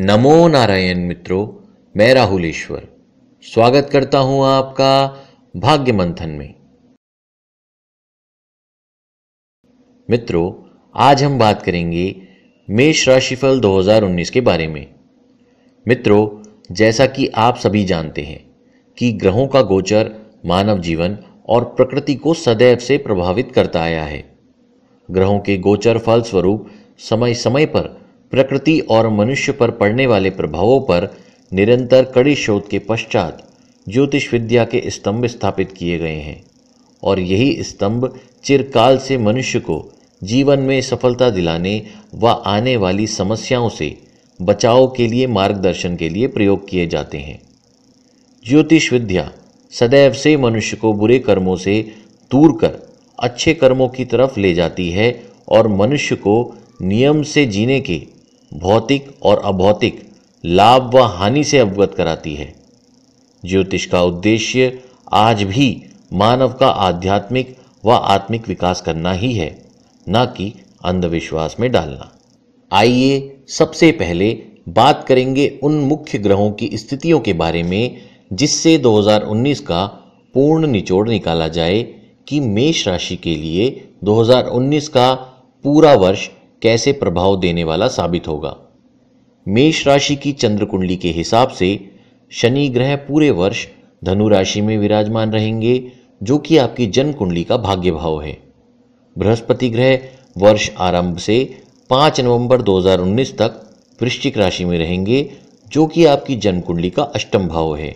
नमो नारायण मित्रों मैं राहुल ईश्वर स्वागत करता हूं आपका भाग्य मंथन में मित्रों आज हम बात करेंगे मेष राशिफल 2019 के बारे में मित्रों जैसा कि आप सभी जानते हैं कि ग्रहों का गोचर मानव जीवन और प्रकृति को सदैव से प्रभावित करता आया है ग्रहों के गोचर फल स्वरूप समय समय पर प्रकृति और मनुष्य पर पड़ने वाले प्रभावों पर निरंतर कड़ी शोध के पश्चात ज्योतिष विद्या के स्तंभ स्थापित किए गए हैं और यही स्तंभ चिरकाल से मनुष्य को जीवन में सफलता दिलाने व आने वाली समस्याओं से बचाव के लिए मार्गदर्शन के लिए प्रयोग किए जाते हैं ज्योतिष विद्या सदैव से मनुष्य को बुरे कर्मों से दूर कर अच्छे कर्मों की तरफ ले जाती है और मनुष्य को नियम से जीने के भौतिक और अभौतिक लाभ व हानि से अवगत कराती है ज्योतिष का उद्देश्य आज भी मानव का आध्यात्मिक व आत्मिक विकास करना ही है न कि अंधविश्वास में डालना आइए सबसे पहले बात करेंगे उन मुख्य ग्रहों की स्थितियों के बारे में जिससे 2019 का पूर्ण निचोड़ निकाला जाए कि मेष राशि के लिए 2019 का पूरा वर्ष कैसे प्रभाव देने वाला साबित होगा मेष राशि की चंद्र कुंडली के हिसाब से शनि ग्रह पूरे वर्ष धनु राशि में विराजमान रहेंगे जो कि आपकी जन्म कुंडली का भाग्य भाव है बृहस्पति ग्रह वर्ष आरंभ से 5 नवंबर 2019 तक वृश्चिक राशि में रहेंगे जो कि आपकी जन्म कुंडली का अष्टम भाव है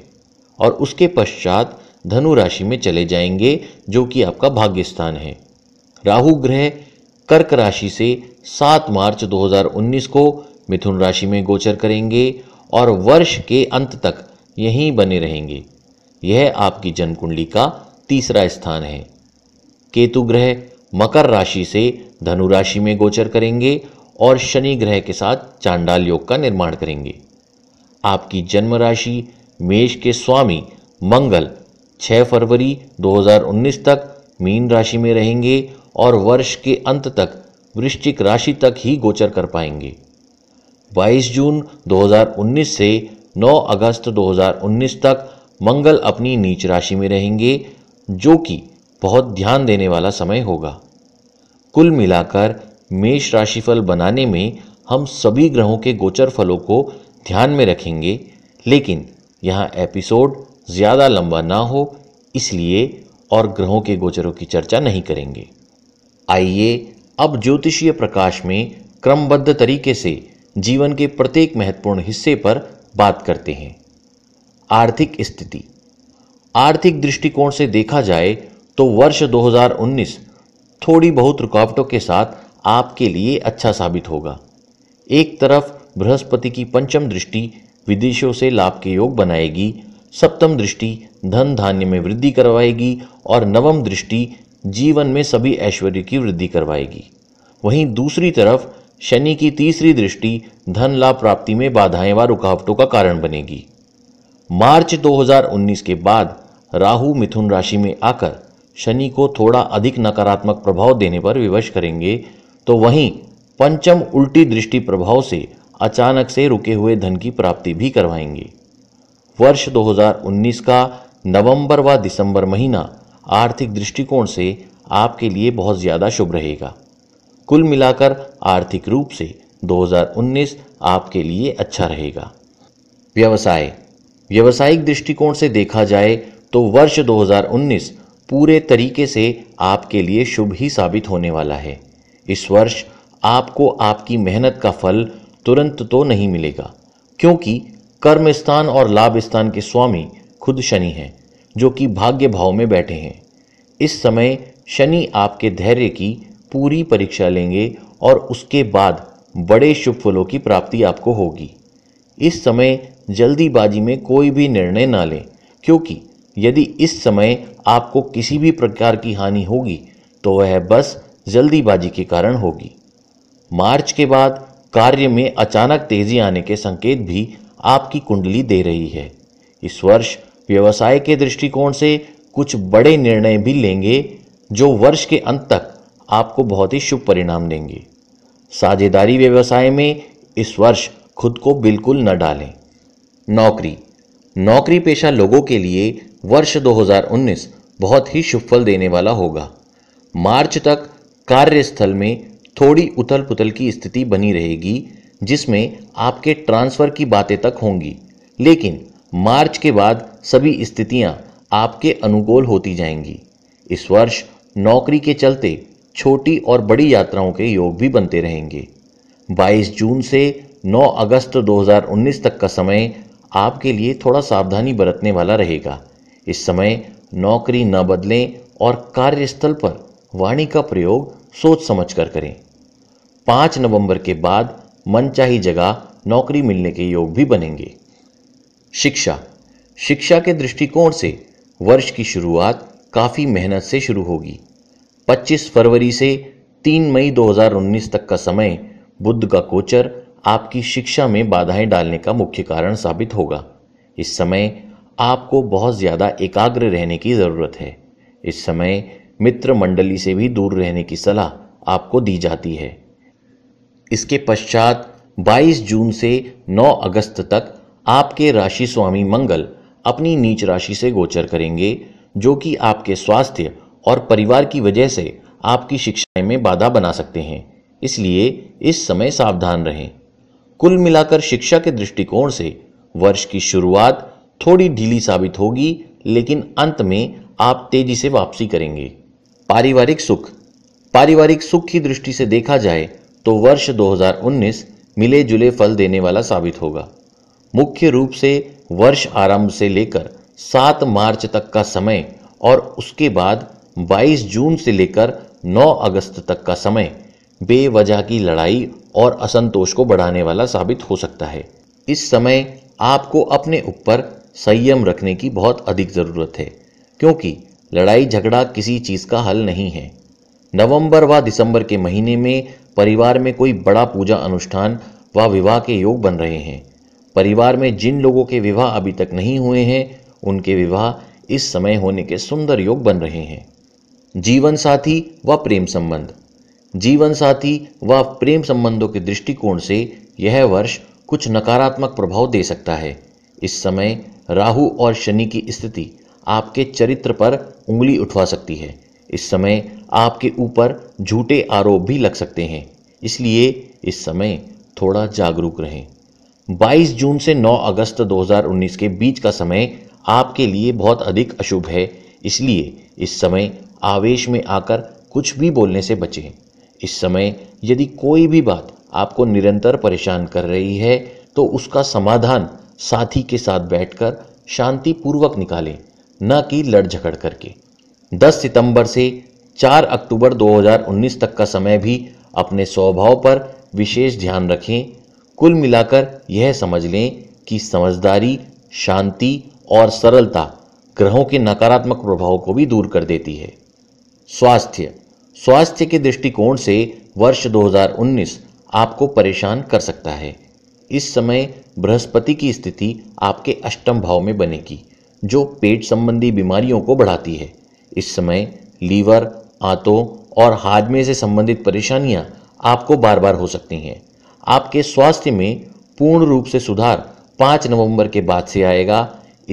और उसके पश्चात धनु राशि में चले जाएंगे जो कि आपका भाग्य स्थान है राहु ग्रह कर्क राशि से 7 मार्च 2019 को मिथुन राशि में गोचर करेंगे और वर्ष के अंत तक यहीं बने रहेंगे यह आपकी जन्म कुंडली का तीसरा स्थान है केतु ग्रह मकर राशि से धनु राशि में गोचर करेंगे और शनि ग्रह के साथ चांडाल योग का निर्माण करेंगे आपकी जन्म राशि मेष के स्वामी मंगल 6 फरवरी 2019 तक मीन राशि में रहेंगे और वर्ष के अंत तक वृश्चिक राशि तक ही गोचर कर पाएंगे 22 जून 2019 से 9 अगस्त 2019 तक मंगल अपनी नीच राशि में रहेंगे जो कि बहुत ध्यान देने वाला समय होगा कुल मिलाकर मेष राशिफल बनाने में हम सभी ग्रहों के गोचर फलों को ध्यान में रखेंगे लेकिन यहाँ एपिसोड ज़्यादा लंबा ना हो इसलिए और ग्रहों के गोचरों की चर्चा नहीं करेंगे आइए अब ज्योतिषीय प्रकाश में क्रमबद्ध तरीके से जीवन के प्रत्येक महत्वपूर्ण हिस्से पर बात करते हैं आर्थिक स्थिति आर्थिक दृष्टिकोण से देखा जाए तो वर्ष 2019 थोड़ी बहुत रुकावटों के साथ आपके लिए अच्छा साबित होगा एक तरफ बृहस्पति की पंचम दृष्टि विदेशों से लाभ के योग बनाएगी सप्तम दृष्टि धन धान्य में वृद्धि करवाएगी और नवम दृष्टि जीवन में सभी ऐश्वर्य की वृद्धि करवाएगी वहीं दूसरी तरफ शनि की तीसरी दृष्टि धन लाभ प्राप्ति में बाधाएं व रुकावटों का कारण बनेगी मार्च 2019 के बाद राहु मिथुन राशि में आकर शनि को थोड़ा अधिक नकारात्मक प्रभाव देने पर विवश करेंगे तो वहीं पंचम उल्टी दृष्टि प्रभाव से अचानक से रुके हुए धन की प्राप्ति भी करवाएंगे वर्ष 2019 का नवंबर व दिसंबर महीना आर्थिक दृष्टिकोण से आपके लिए बहुत ज़्यादा शुभ रहेगा कुल मिलाकर आर्थिक रूप से 2019 आपके लिए अच्छा रहेगा व्यवसाय व्यवसायिक दृष्टिकोण से देखा जाए तो वर्ष 2019 पूरे तरीके से आपके लिए शुभ ही साबित होने वाला है इस वर्ष आपको आपकी मेहनत का फल तुरंत तो नहीं मिलेगा क्योंकि कर्म स्थान और लाभ स्थान के स्वामी खुद शनि हैं जो कि भाग्य भाव में बैठे हैं इस समय शनि आपके धैर्य की पूरी परीक्षा लेंगे और उसके बाद बड़े शुभ फलों की प्राप्ति आपको होगी इस समय जल्दीबाजी में कोई भी निर्णय ना लें क्योंकि यदि इस समय आपको किसी भी प्रकार की हानि होगी तो वह बस जल्दीबाजी के कारण होगी मार्च के बाद कार्य में अचानक तेजी आने के संकेत भी आपकी कुंडली दे रही है इस वर्ष व्यवसाय के दृष्टिकोण से कुछ बड़े निर्णय भी लेंगे जो वर्ष के अंत तक आपको बहुत ही शुभ परिणाम देंगे साझेदारी व्यवसाय में इस वर्ष खुद को बिल्कुल न डालें नौकरी नौकरी पेशा लोगों के लिए वर्ष 2019 बहुत ही शुभफल देने वाला होगा मार्च तक कार्यस्थल में थोड़ी उथल पुथल की स्थिति बनी रहेगी जिसमें आपके ट्रांसफ़र की बातें तक होंगी लेकिन मार्च के बाद सभी स्थितियां आपके अनुकूल होती जाएंगी इस वर्ष नौकरी के चलते छोटी और बड़ी यात्राओं के योग भी बनते रहेंगे 22 जून से 9 अगस्त 2019 तक का समय आपके लिए थोड़ा सावधानी बरतने वाला रहेगा इस समय नौकरी न बदलें और कार्यस्थल पर वाणी का प्रयोग सोच समझ कर करें पाँच नवंबर के बाद मनचाही जगह नौकरी मिलने के योग भी बनेंगे शिक्षा शिक्षा के दृष्टिकोण से वर्ष की शुरुआत काफ़ी मेहनत से शुरू होगी 25 फरवरी से 3 मई 2019 तक का समय बुद्ध का कोचर आपकी शिक्षा में बाधाएं डालने का मुख्य कारण साबित होगा इस समय आपको बहुत ज़्यादा एकाग्र रहने की ज़रूरत है इस समय मित्र मंडली से भी दूर रहने की सलाह आपको दी जाती है इसके पश्चात 22 जून से 9 अगस्त तक आपके राशि स्वामी मंगल अपनी नीच राशि से गोचर करेंगे जो कि आपके स्वास्थ्य और परिवार की वजह से आपकी शिक्षाएं में बाधा बना सकते हैं इसलिए इस समय सावधान रहें कुल मिलाकर शिक्षा के दृष्टिकोण से वर्ष की शुरुआत थोड़ी ढीली साबित होगी लेकिन अंत में आप तेजी से वापसी करेंगे पारिवारिक सुख पारिवारिक सुख की दृष्टि से देखा जाए तो वर्ष 2019 मिले जुले फल देने वाला साबित होगा मुख्य रूप से वर्ष आरंभ से लेकर 7 मार्च तक का समय और उसके बाद 22 जून से लेकर 9 अगस्त तक का समय बेवजह की लड़ाई और असंतोष को बढ़ाने वाला साबित हो सकता है इस समय आपको अपने ऊपर संयम रखने की बहुत अधिक ज़रूरत है क्योंकि लड़ाई झगड़ा किसी चीज़ का हल नहीं है नवंबर व दिसंबर के महीने में परिवार में कोई बड़ा पूजा अनुष्ठान व विवाह के योग बन रहे हैं परिवार में जिन लोगों के विवाह अभी तक नहीं हुए हैं उनके विवाह इस समय होने के सुंदर योग बन रहे हैं जीवन साथी व प्रेम संबंध जीवन साथी व प्रेम संबंधों के दृष्टिकोण से यह वर्ष कुछ नकारात्मक प्रभाव दे सकता है इस समय राहु और शनि की स्थिति आपके चरित्र पर उंगली उठवा सकती है इस समय आपके ऊपर झूठे आरोप भी लग सकते हैं इसलिए इस समय थोड़ा जागरूक रहें 22 जून से 9 अगस्त 2019 के बीच का समय आपके लिए बहुत अधिक अशुभ है इसलिए इस समय आवेश में आकर कुछ भी बोलने से बचें इस समय यदि कोई भी बात आपको निरंतर परेशान कर रही है तो उसका समाधान साथी के साथ बैठकर शांतिपूर्वक निकालें न कि लड़ झगड़ करके 10 सितंबर से 4 अक्टूबर 2019 तक का समय भी अपने स्वभाव पर विशेष ध्यान रखें कुल मिलाकर यह समझ लें कि समझदारी शांति और सरलता ग्रहों के नकारात्मक प्रभाव को भी दूर कर देती है स्वास्थ्य स्वास्थ्य के दृष्टिकोण से वर्ष 2019 आपको परेशान कर सकता है इस समय बृहस्पति की स्थिति आपके अष्टम भाव में बनेगी जो पेट संबंधी बीमारियों को बढ़ाती है इस समय लीवर आंतों और हाजमे से संबंधित परेशानियां आपको बार बार हो सकती हैं आपके स्वास्थ्य में पूर्ण रूप से सुधार 5 नवंबर के बाद से आएगा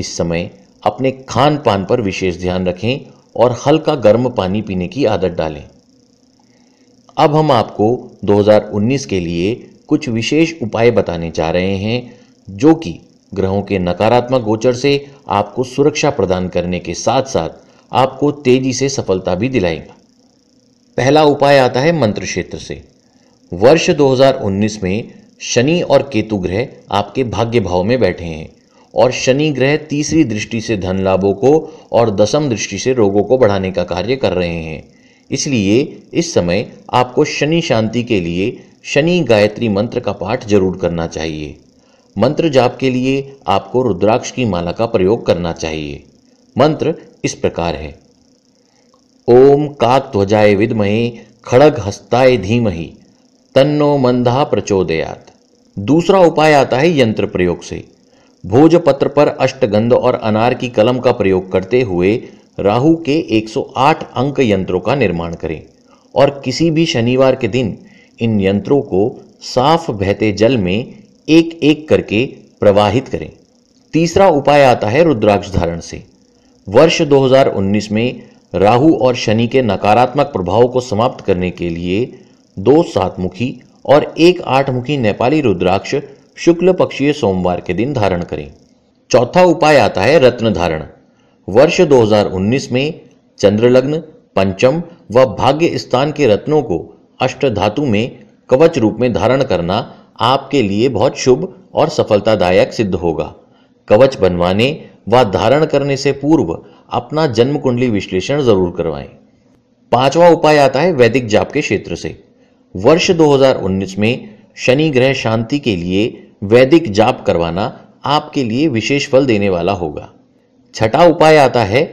इस समय अपने खान पान पर विशेष ध्यान रखें और हल्का गर्म पानी पीने की आदत डालें अब हम आपको 2019 के लिए कुछ विशेष उपाय बताने जा रहे हैं जो कि ग्रहों के नकारात्मक गोचर से आपको सुरक्षा प्रदान करने के साथ साथ आपको तेजी से सफलता भी दिलाएगा पहला उपाय आता है मंत्र क्षेत्र से वर्ष 2019 में शनि और केतु ग्रह आपके भाग्य भाव में बैठे हैं और शनि ग्रह तीसरी दृष्टि से धन लाभों को और दसम दृष्टि से रोगों को बढ़ाने का कार्य कर रहे हैं इसलिए इस समय आपको शनि शांति के लिए शनि गायत्री मंत्र का पाठ जरूर करना चाहिए मंत्र जाप के लिए आपको रुद्राक्ष की माला का प्रयोग करना चाहिए मंत्र इस प्रकार है ओम काक ध्वजाय विदमहे खड़ग हस्ताय धीमही तन्नो मंधा प्रचोदयात दूसरा उपाय आता है यंत्र प्रयोग से भोजपत्र पर अष्टगंध और अनार की कलम का प्रयोग करते हुए राहु के 108 अंक यंत्रों का निर्माण करें और किसी भी शनिवार के दिन इन यंत्रों को साफ बहते जल में एक एक करके प्रवाहित करें तीसरा उपाय आता है रुद्राक्ष धारण से वर्ष 2019 में राहु और शनि के नकारात्मक प्रभाव को समाप्त करने के लिए दो सातमुखी और एक आठमुखी नेपाली रुद्राक्ष शुक्ल पक्षीय सोमवार के दिन धारण करें चौथा उपाय आता है रत्न धारण वर्ष 2019 में चंद्रलग्न पंचम व भाग्य स्थान के रत्नों को अष्ट धातु में कवच रूप में धारण करना आपके लिए बहुत शुभ और सफलतादायक सिद्ध होगा कवच बनवाने व धारण करने से पूर्व अपना जन्म कुंडली विश्लेषण जरूर करवाएं पांचवा उपाय आता है वैदिक जाप के क्षेत्र से वर्ष 2019 में शनि ग्रह शांति के लिए वैदिक जाप करवाना आपके लिए विशेष फल देने वाला होगा छठा उपाय आता है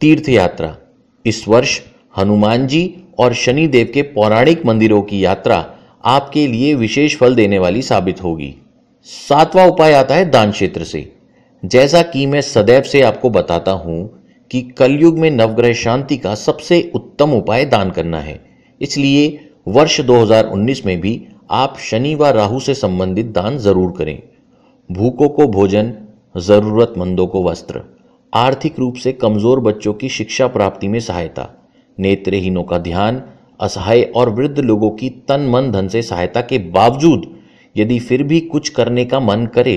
तीर्थ यात्रा इस वर्ष हनुमान जी और शनि देव के पौराणिक मंदिरों की यात्रा आपके लिए विशेष फल देने वाली साबित होगी सातवां उपाय आता है दान क्षेत्र से जैसा कि मैं सदैव से आपको बताता हूं कि कलयुग में नवग्रह शांति का सबसे उत्तम उपाय दान करना है इसलिए वर्ष 2019 में भी आप शनि व राहु से संबंधित दान जरूर करें भूखों को भोजन ज़रूरतमंदों को वस्त्र आर्थिक रूप से कमज़ोर बच्चों की शिक्षा प्राप्ति में सहायता नेत्रहीनों का ध्यान असहाय और वृद्ध लोगों की तन मन धन से सहायता के बावजूद यदि फिर भी कुछ करने का मन करे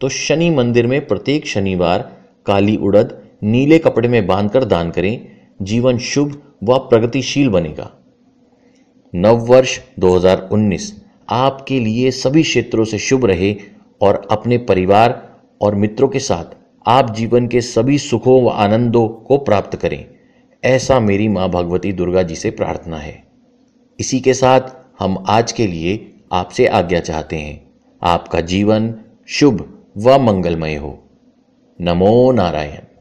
तो शनि मंदिर में प्रत्येक शनिवार काली उड़द नीले कपड़े में बांधकर दान करें जीवन शुभ व प्रगतिशील बनेगा नववर्ष 2019 आपके लिए सभी क्षेत्रों से शुभ रहे और अपने परिवार और मित्रों के साथ आप जीवन के सभी सुखों व आनंदों को प्राप्त करें ऐसा मेरी माँ भगवती दुर्गा जी से प्रार्थना है इसी के साथ हम आज के लिए आपसे आज्ञा चाहते हैं आपका जीवन शुभ व मंगलमय हो नमो नारायण